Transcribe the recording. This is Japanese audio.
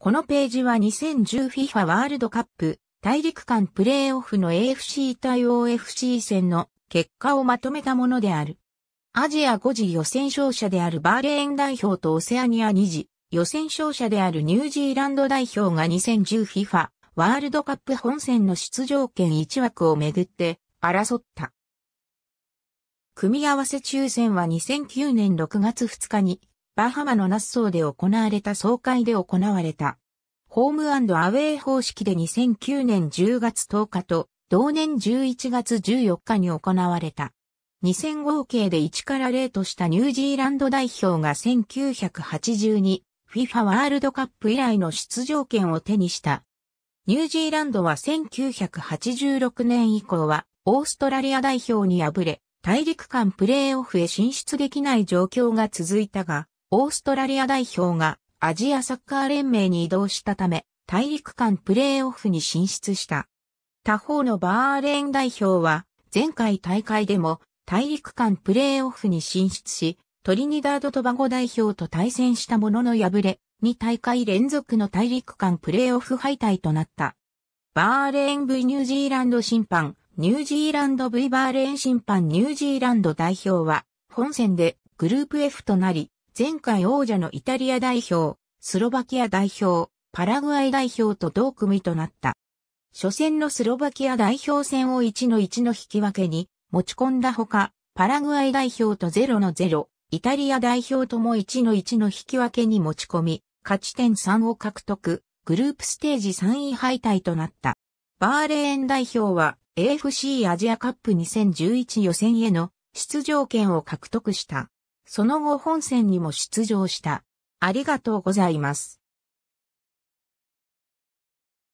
このページは 2010FIFA ワールドカップ大陸間プレーオフの AFC 対 OFC 戦の結果をまとめたものである。アジア5次予選勝者であるバーレーン代表とオセアニア2次予選勝者であるニュージーランド代表が 2010FIFA ワールドカップ本戦の出場権1枠をめぐって争った。組み合わせ抽選は2009年6月2日にバハマのナッソーで行われた総会で行われた。ホームアウェイ方式で2009年10月10日と同年11月14日に行われた。2 0合計で1から0としたニュージーランド代表が1982 FIFA ワールドカップ以来の出場権を手にした。ニュージーランドは1986年以降はオーストラリア代表に敗れ、大陸間プレーオフへ進出できない状況が続いたが、オーストラリア代表がアジアサッカー連盟に移動したため、大陸間プレーオフに進出した。他方のバーレーン代表は、前回大会でも大陸間プレーオフに進出し、トリニダード・トバゴ代表と対戦したものの敗れ、2大会連続の大陸間プレーオフ敗退となった。バーレーン V ニュージーランド審判、ニュージーランド V バーレーン審判ニュージーランド代表は、本戦でグループ F となり、前回王者のイタリア代表、スロバキア代表、パラグアイ代表と同組となった。初戦のスロバキア代表戦を1の1の引き分けに持ち込んだほか、パラグアイ代表と0の0、イタリア代表とも1の1の引き分けに持ち込み、勝ち点3を獲得、グループステージ3位敗退となった。バーレーン代表は AFC アジアカップ2011予選への出場権を獲得した。その後本戦にも出場した。ありがとうございます。